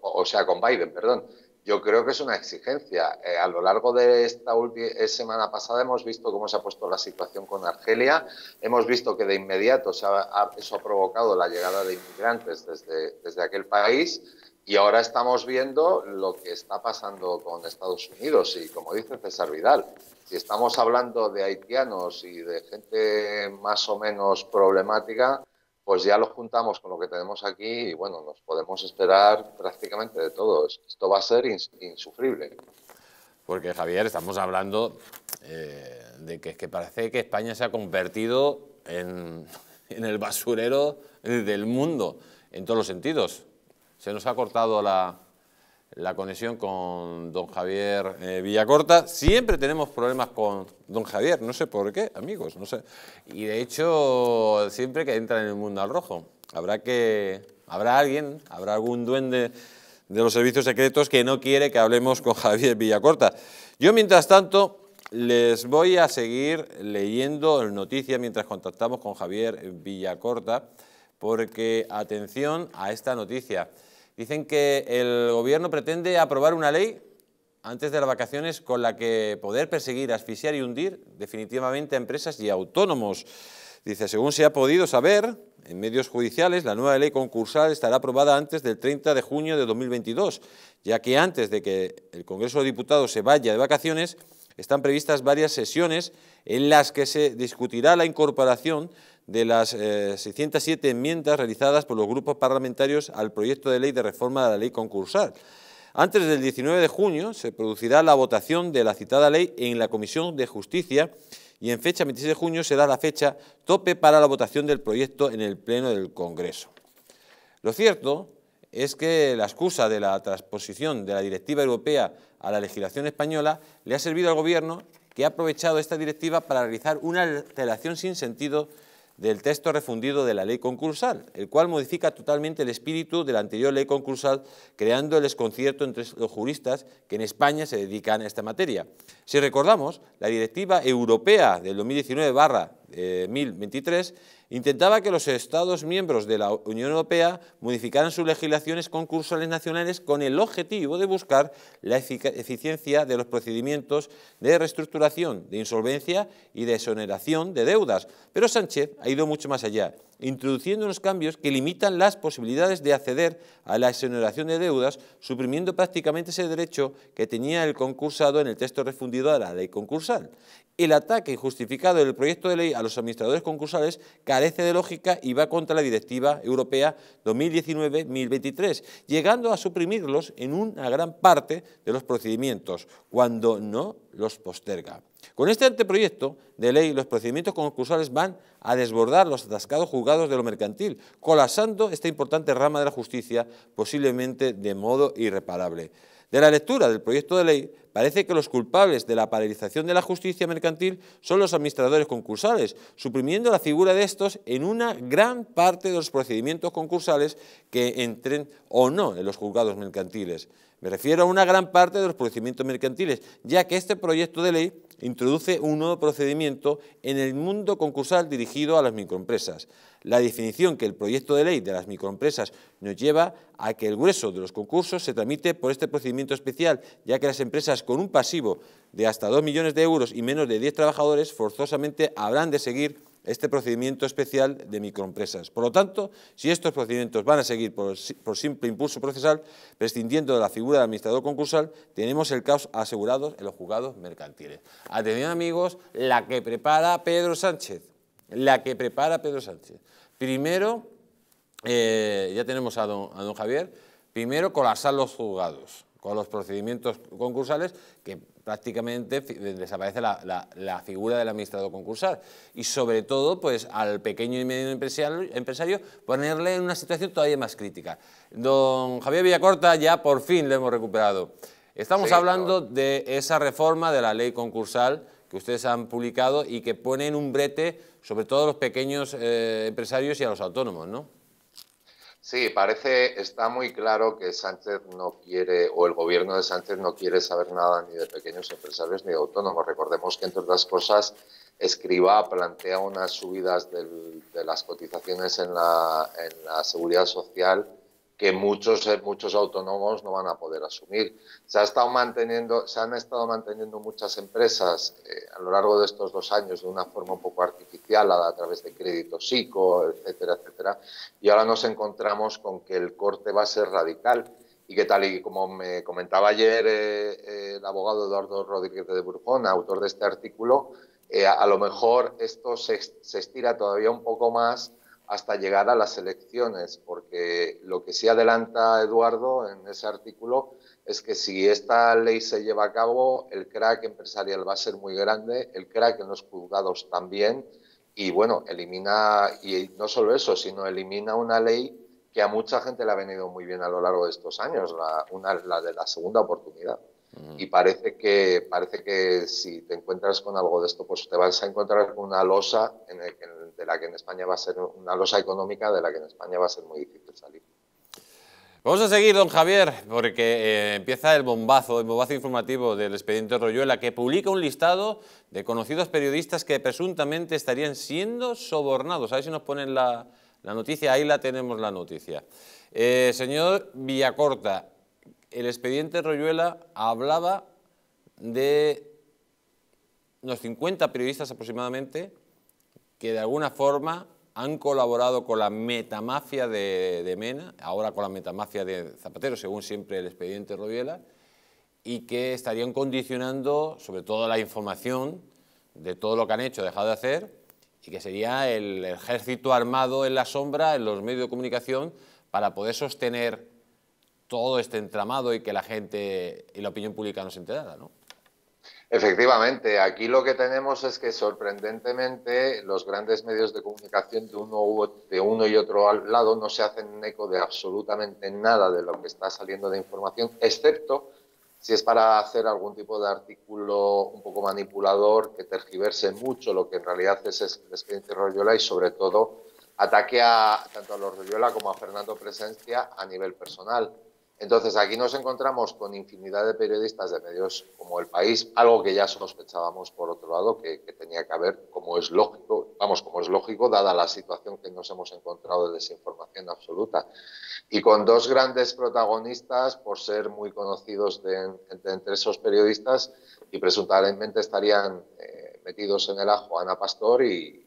o sea, con Biden, perdón yo creo que es una exigencia. Eh, a lo largo de esta eh, semana pasada hemos visto cómo se ha puesto la situación con Argelia, hemos visto que de inmediato eso ha provocado la llegada de inmigrantes desde, desde aquel país y ahora estamos viendo lo que está pasando con Estados Unidos y como dice César Vidal, si estamos hablando de haitianos y de gente más o menos problemática, pues ya lo juntamos con lo que tenemos aquí y bueno, nos podemos esperar prácticamente de todo. Esto va a ser insufrible. Porque Javier, estamos hablando eh, de que, que, parece que España se ha convertido <laughs> en, el basurero del mundo, en todos los sentidos. Se nos ha cortado la, la conexión con don Javier eh, Villacorta. Siempre tenemos problemas con don Javier, no sé por qué, amigos, no sé. Y de hecho, siempre que entra en el mundo al rojo, habrá que, habrá alguien, habrá algún duende de los servicios secretos que no quiere que hablemos con Javier Villacorta. Yo, mientras tanto, les voy a seguir leyendo noticias... mientras contactamos con Javier Villacorta, porque atención a esta noticia. Dicen que el gobierno pretende aprobar una ley antes de las vacaciones con la que poder perseguir, asfixiar y hundir definitivamente a empresas y autónomos. Dice, según se ha podido saber en medios judiciales, la nueva ley concursal estará aprobada antes del 30 de junio de 2022, ya que antes de que el Congreso de Diputados se vaya de vacaciones, están previstas varias sesiones en las que se discutirá la incorporación de las 607 eh, enmiendas realizadas por los grupos parlamentarios al proyecto de ley de reforma de la ley concursal. Antes del 19 de junio se producirá la votación de la citada ley en la Comisión de Justicia y en fecha 26 de junio será la fecha tope para la votación del proyecto en el Pleno del Congreso. Lo cierto es que la excusa de la transposición de la directiva europea a la legislación española le ha servido al Gobierno que ha aprovechado esta directiva para realizar una alteración sin sentido del texto refundido de la ley concursal, el cual modifica totalmente el espíritu de la anterior ley concursal, creando el desconcierto entre los juristas que en España se dedican a esta materia. Si recordamos, la Directiva Europea del 2019-1023 Intentaba que los Estados miembros de la Unión Europea modificaran sus legislaciones concursales nacionales con el objetivo de buscar la eficiencia de los procedimientos de reestructuración, de insolvencia y de exoneración de deudas. Pero Sánchez ha ido mucho más allá, introduciendo unos cambios que limitan las posibilidades de acceder a la exoneración de deudas, suprimiendo prácticamente ese derecho que tenía el concursado en el texto refundido de la ley concursal. El ataque injustificado del proyecto de ley a los administradores concursales carece de lógica y va contra la Directiva Europea 2019 2023 llegando a suprimirlos en una gran parte de los procedimientos, cuando no los posterga. Con este anteproyecto de ley, los procedimientos concursales van a desbordar los atascados juzgados de lo mercantil, colapsando esta importante rama de la justicia, posiblemente de modo irreparable. De la lectura del proyecto de ley Parece que los culpables de la paralización de la justicia mercantil son los administradores concursales, suprimiendo la figura de estos en una gran parte de los procedimientos concursales que entren o no en los juzgados mercantiles. Me refiero a una gran parte de los procedimientos mercantiles, ya que este proyecto de ley introduce un nuevo procedimiento en el mundo concursal dirigido a las microempresas. La definición que el proyecto de ley de las microempresas nos lleva a que el grueso de los concursos se tramite por este procedimiento especial, ya que las empresas con un pasivo de hasta 2 millones de euros y menos de 10 trabajadores forzosamente habrán de seguir este procedimiento especial de microempresas. Por lo tanto, si estos procedimientos van a seguir por, simple impulso procesal, prescindiendo de la figura del administrador concursal, tenemos el caos asegurado en los juzgados mercantiles. Atención amigos, la que prepara Pedro Sánchez, la que prepara Pedro Sánchez. Primero, eh, ya tenemos a don, a don Javier, primero colapsar los juzgados con los procedimientos concursales que prácticamente desaparece la, figura del administrador concursal. Y sobre todo, pues al pequeño y medio empresario, ponerle en una situación todavía más crítica. Don Javier Villacorta ya por fin lo hemos recuperado. Estamos hablando de esa reforma de la ley concursal que ustedes han publicado y que pone en un brete sobre todo a los pequeños eh, empresarios y a los autónomos, ¿no? Sí, parece, está muy claro que Sánchez no quiere, o el gobierno de Sánchez no quiere saber nada ni de pequeños empresarios ni de autónomos. Recordemos que, entre otras cosas, Escriba plantea unas subidas de las cotizaciones en la, en la seguridad social que muchos, eh, muchos autónomos no van a poder asumir. Se, ha estado manteniendo, se han estado manteniendo muchas empresas eh, a lo largo de estos dos años de una forma un poco artificial, a, través de créditos psico, etcétera, etcétera, y ahora nos encontramos con que el corte va a ser radical y que tal y como me comentaba ayer eh, el abogado Eduardo Rodríguez de Burjón, autor de este artículo, a, a, lo mejor esto se, se estira todavía un poco más hasta llegar a las elecciones, porque lo que sí adelanta Eduardo en ese artículo es que si esta ley se lleva a cabo, el crack empresarial va a ser muy grande, el crack en los juzgados también, y bueno, elimina, y no solo eso, sino elimina una ley que a mucha gente le ha venido muy bien a lo largo de estos años, la, una, la de la segunda oportunidad. Y parece que, parece que si te encuentras con algo de esto, pues te vas a encontrar con una losa de la que en España va a ser una losa económica de la que en España va a ser muy difícil salir. Vamos a seguir, don Javier, porque eh, empieza el bombazo, el bombazo informativo del expediente Royuela, que publica un listado de conocidos periodistas que presuntamente estarían siendo sobornados. A ver si nos ponen la, noticia, ahí la tenemos la noticia. Eh, señor Villacorta, el expediente Royuela hablaba de unos 50 periodistas aproximadamente que de alguna forma han colaborado con la metamafia de, Mena, ahora con la metamafia de Zapatero, según siempre el expediente Royuela, y que estarían condicionando sobre todo la información de todo lo que han hecho, dejado de hacer, y que sería el ejército armado en la sombra, en los medios de comunicación, para poder sostener todo este entramado y que la gente y la opinión pública no se enterara, ¿no? Efectivamente, aquí lo que tenemos es que sorprendentemente los grandes medios de comunicación de uno, de uno y otro lado no se hacen eco de absolutamente nada de lo que está saliendo de información, excepto si es para hacer algún tipo de artículo un poco manipulador que tergiverse mucho lo que en realidad es, el la Royola y sobre todo ataque a, tanto a los Royola como a Fernando Presencia a nivel personal. Entonces, aquí nos encontramos con infinidad de periodistas de medios como El País, algo que ya sospechábamos por otro lado que, tenía que haber, como es lógico, vamos, como es lógico, dada la situación que nos hemos encontrado de desinformación absoluta. Y con dos grandes protagonistas, por ser muy conocidos entre esos periodistas, y presuntamente estarían eh, metidos en el ajo Ana Pastor y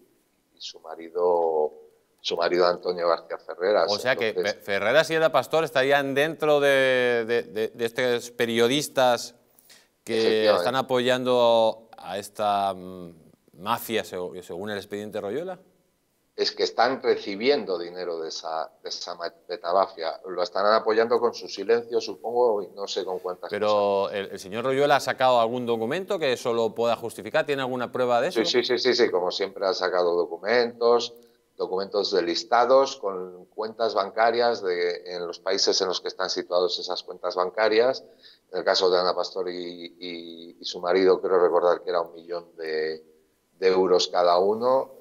su marido su marido Antonio García Ferreras. O sea que Ferreras y Eda Pastor estarían dentro de, de, estos periodistas que están apoyando a esta mm, mafia, según el expediente Royola. Es que están recibiendo dinero de esa, de esa, mafia. Lo están apoyando con su silencio, supongo, y no sé con cuántas Pero cosas. El, el, señor Royola ha sacado algún documento que eso lo pueda justificar. ¿Tiene alguna prueba de eso? sí, sí, sí, sí. como siempre ha sacado documentos documentos de listados con cuentas bancarias de, en los países en los que están situados esas cuentas bancarias. En el caso de Ana Pastor y, su marido, creo recordar que era un millón de, euros cada uno.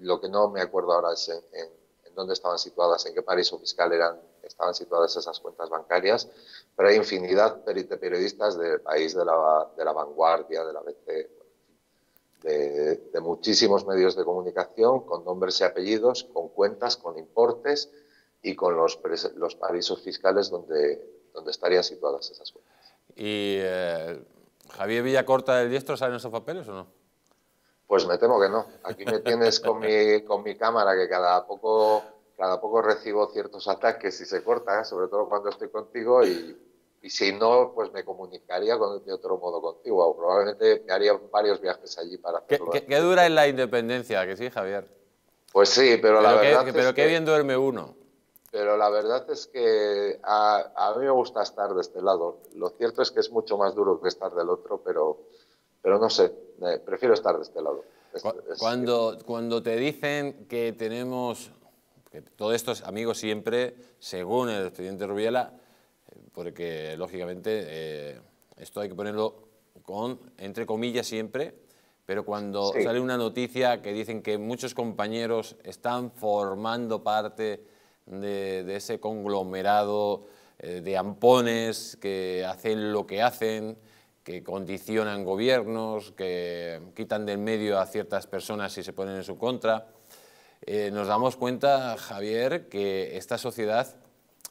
lo que no me acuerdo ahora es en, dónde estaban situadas, en qué país o fiscal eran, estaban situadas esas cuentas bancarias. Pero hay infinidad de periodistas del país, de la, vanguardia, de la BCE de, muchísimos medios de comunicación con nombres y apellidos, con cuentas, con importes y con los, los paraísos fiscales donde, donde estarían situadas esas cuentas. ¿Y eh, Javier Villacorta del Diestro sale en esos papeles o no? Pues me temo que no. Aquí me tienes con mi, con mi cámara que cada poco, cada poco recibo ciertos ataques y se corta, ¿eh? sobre todo cuando estoy contigo y y si no, pues me comunicaría de otro modo contigo. probablemente me haría varios viajes allí para hacerlo. ¿Qué, dura en la independencia? Que sí, Javier. Pues sí, pero, la verdad. Que, pero qué bien duerme uno. Pero la verdad es que a, a, mí me gusta estar de este lado. Lo cierto es que es mucho más duro que estar del otro, pero, pero no sé, prefiero estar de este lado. cuando, cuando te dicen que tenemos, que todo esto, amigos, siempre, según el estudiante Rubiela, porque lógicamente eh, esto hay que ponerlo con, entre comillas siempre, pero cuando sale una noticia que dicen que muchos compañeros están formando parte de, ese conglomerado eh, de ampones que hacen lo que hacen, que condicionan gobiernos, que quitan del medio a ciertas personas si se ponen en su contra, eh, nos damos cuenta, Javier, que esta sociedad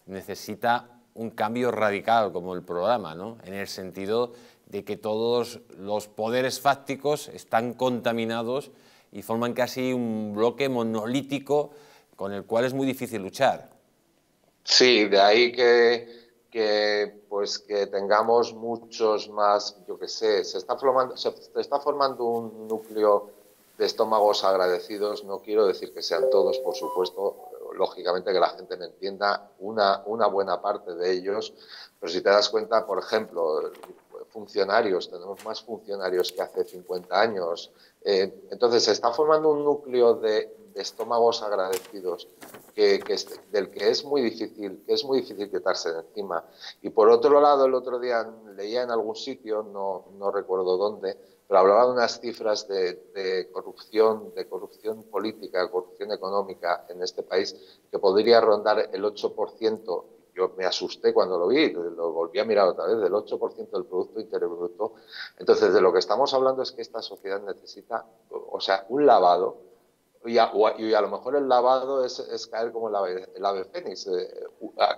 necesita un cambio radical como el programa, ¿no? en el sentido de que todos los poderes fácticos están contaminados y forman casi un bloque monolítico con el cual es muy difícil luchar. Sí, de ahí que, pues que tengamos muchos más, yo qué sé, se está, formando, se está formando un núcleo de estómagos agradecidos, no quiero decir que sean todos, por supuesto, lógicamente que la gente no entienda, una, una buena parte de ellos, pero si te das cuenta, por ejemplo, funcionarios, tenemos más funcionarios que hace 50 años. Eh, entonces, se está formando un núcleo de, estómagos agradecidos que, del que es muy difícil, que es muy difícil quitarse encima. Y por otro lado, el otro día leía en algún sitio, no, no recuerdo dónde, pero hablaba de unas cifras de, corrupción, de corrupción política, corrupción económica en este país que podría rondar el 8%. Yo me asusté cuando lo vi, lo volví a mirar otra vez, del 8% del Producto Interior Bruto. Entonces, de lo que estamos hablando es que esta sociedad necesita, o sea, un lavado, y a, lo mejor el lavado es, caer como el ave, fénix, eh,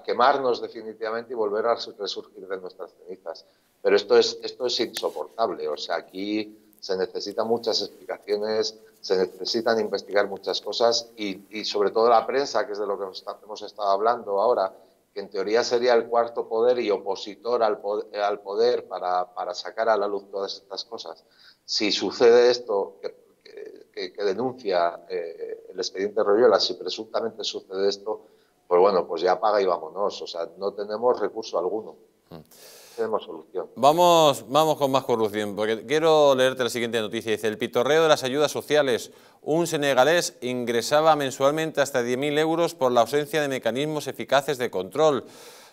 quemarnos definitivamente y volver a resurgir de nuestras cenizas. Pero esto es, esto es insoportable. O sea, aquí se necesitan muchas explicaciones, se necesitan investigar muchas cosas y, y sobre todo la prensa, que es de lo que hemos estado hablando ahora, que en teoría sería el cuarto poder y opositor al poder, al poder para, sacar a la luz todas estas cosas. Si sucede esto que, denuncia eh, el expediente Royola, si presuntamente sucede esto, pues bueno, pues ya paga y vámonos. O sea, no tenemos recurso alguno. Mm tenemos solución. Vamos, vamos con más corrupción, porque quiero leerte la siguiente noticia. Dice, el pitorreo de las ayudas sociales. Un senegalés ingresaba mensualmente hasta 10.000 euros por la ausencia de mecanismos eficaces de control.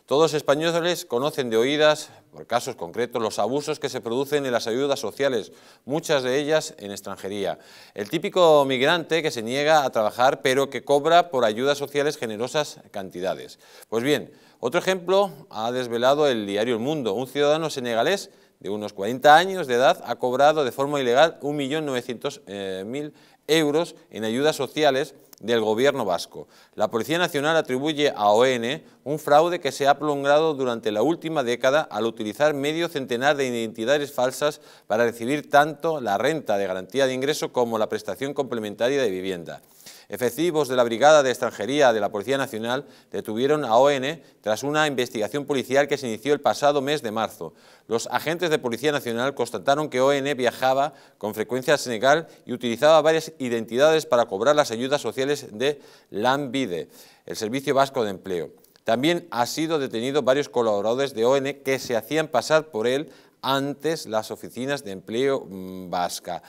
Todos españoles conocen de oídas, por casos concretos, los abusos que se producen en las ayudas sociales, muchas de ellas en extranjería. El típico migrante que se niega a trabajar pero que cobra por ayudas sociales generosas cantidades. Pues bien, otro ejemplo ha desvelado el diario El Mundo. Un ciudadano senegalés de unos 40 años de edad ha cobrado de forma ilegal 1.900.000 eh, euros en ayudas sociales del gobierno vasco. La Policía Nacional atribuye a ON un fraude que se ha prolongado durante la última década al utilizar medio centenar de identidades falsas para recibir tanto la renta de garantía de ingreso como la prestación complementaria de vivienda. Efectivos de la Brigada de Extranjería de la Policía Nacional detuvieron a ON tras una investigación policial que se inició el pasado mes de marzo. Los agentes de Policía Nacional constataron que ON viajaba con frecuencia a Senegal y utilizaba varias identidades para cobrar las ayudas sociales de LAMBIDE, el Servicio Vasco de Empleo. También ha sido detenido varios colaboradores de ON que se hacían pasar por él antes las oficinas de empleo mm, vasca.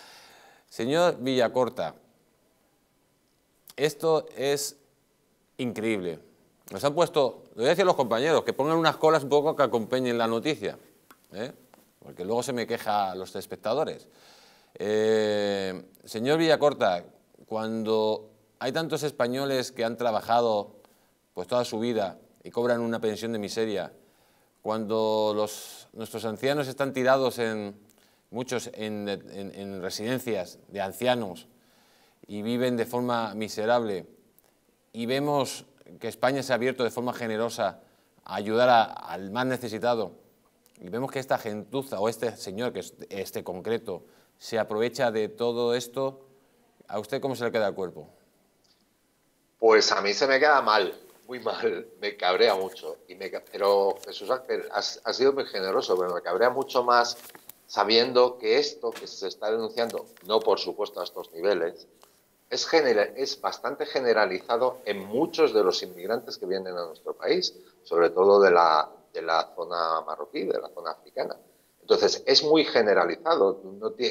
Señor Villacorta, esto es increíble. Nos han puesto, lo voy a decir a los compañeros, que pongan unas colas un poco que acompañen la noticia, ¿eh? porque luego se me queja a los espectadores. Eh, señor Villacorta, cuando hay tantos españoles que han trabajado pues toda su vida y cobran una pensión de miseria, cuando los, nuestros ancianos están tirados en, muchos en residencias de ancianos, y viven de forma miserable y vemos que España se ha abierto de forma generosa a ayudar al más necesitado y vemos que esta gentuza o este señor, que es este concreto, se aprovecha de todo esto, ¿a usted cómo se le queda el cuerpo? Pues a mí se me queda mal, muy mal, me cabrea mucho. Y me, pero Jesús Ángel, ha sido muy generoso, pero me cabrea mucho más sabiendo que esto que se está denunciando, no por supuesto a estos niveles, es, bastante generalizado en muchos de los inmigrantes que vienen a nuestro país, sobre todo de la, zona marroquí, de la zona africana. Entonces, es muy generalizado.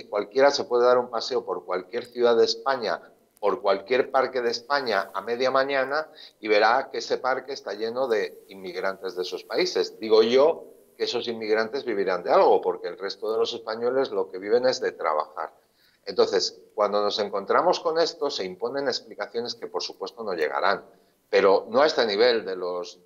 cualquiera se puede dar un paseo por cualquier ciudad de España, por cualquier parque de España a media mañana y verá que ese parque está lleno de inmigrantes de esos países. Digo yo que esos inmigrantes vivirán de algo, porque el resto de los españoles lo que viven es de trabajar. Entonces, cuando nos encontramos con esto, se imponen explicaciones que por supuesto no llegarán, pero no a este nivel de los,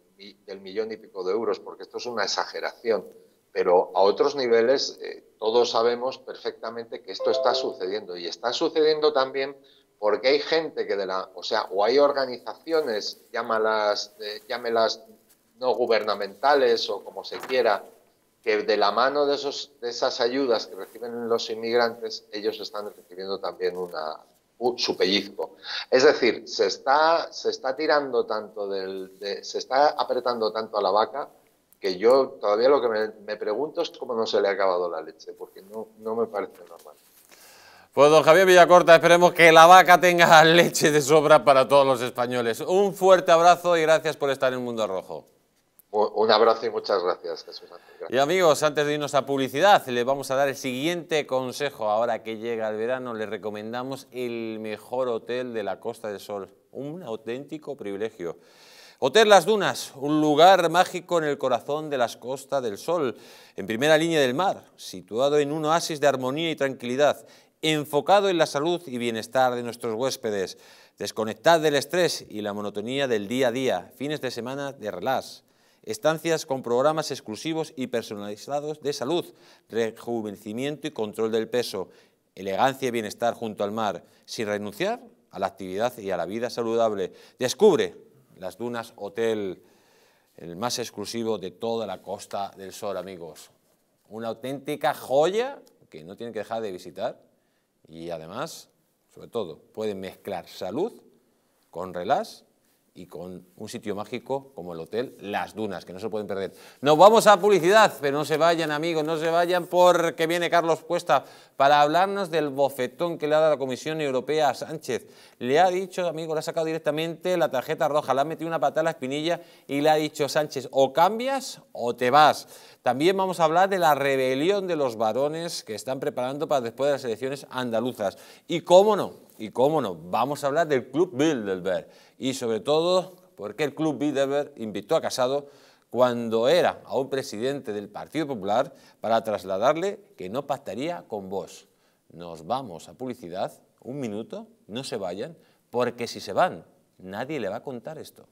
del millón y pico de euros, porque esto es una exageración, pero a otros niveles eh, todos sabemos perfectamente que esto está sucediendo y está sucediendo también porque hay gente que de la, o sea, o hay organizaciones, llámalas, eh, llámelas no gubernamentales o como se quiera, que de la mano de, esos, de esas ayudas que reciben los inmigrantes, ellos están recibiendo también una, su pellizco. Es decir, se está, se está tirando tanto del, de, se está apretando tanto a la vaca que yo todavía lo que me, me, pregunto es cómo no se le ha acabado la leche, porque no, no me parece normal. Pues don Javier Villacorta, esperemos que la vaca tenga <laughs> leche de sobra para todos los españoles. Un fuerte abrazo y gracias por estar en Mundo Rojo. Un abrazo y muchas gracias, Jesús. Y amigos, antes de irnos a publicidad, les vamos a dar el siguiente consejo. Ahora que llega el verano, les recomendamos el mejor hotel de la Costa del Sol. Un auténtico privilegio. Hotel Las Dunas, un lugar mágico en el corazón de las costas del sol, en primera línea del mar, situado en un oasis de armonía y tranquilidad, enfocado en la salud y bienestar de nuestros huéspedes. Desconectad del estrés y la monotonía del día a día, fines de semana de relax estancias con programas exclusivos y personalizados de salud, rejuvenecimiento y control del peso, elegancia y bienestar junto al mar, sin renunciar a la actividad y a la vida saludable. Descubre las dunas Hotel, el más exclusivo de toda la Costa del Sol, amigos. Una auténtica joya que no tiene que dejar de visitar y además, sobre todo, pueden mezclar salud con relax y con un sitio mágico como el hotel Las Dunas, que no se pueden perder. Nos vamos a publicidad, pero no se vayan amigos, no se vayan porque viene Carlos Cuesta para hablarnos del bofetón que le ha dado la Comisión Europea a Sánchez. Le ha dicho, amigo, le ha sacado directamente la tarjeta roja, le ha metido una patada a la espinilla y le ha dicho Sánchez, o cambias o te vas. También vamos a hablar de la rebelión de los varones que están preparando para después de las elecciones andaluzas. Y cómo no, y cómo no, vamos a hablar del Club Bilderberg y sobre todo porque el Club Bilderberg invitó a Casado cuando era a un presidente del Partido Popular para trasladarle que no pactaría con vos. Nos vamos a publicidad, un minuto, no se vayan, porque si se van, nadie le va a contar esto.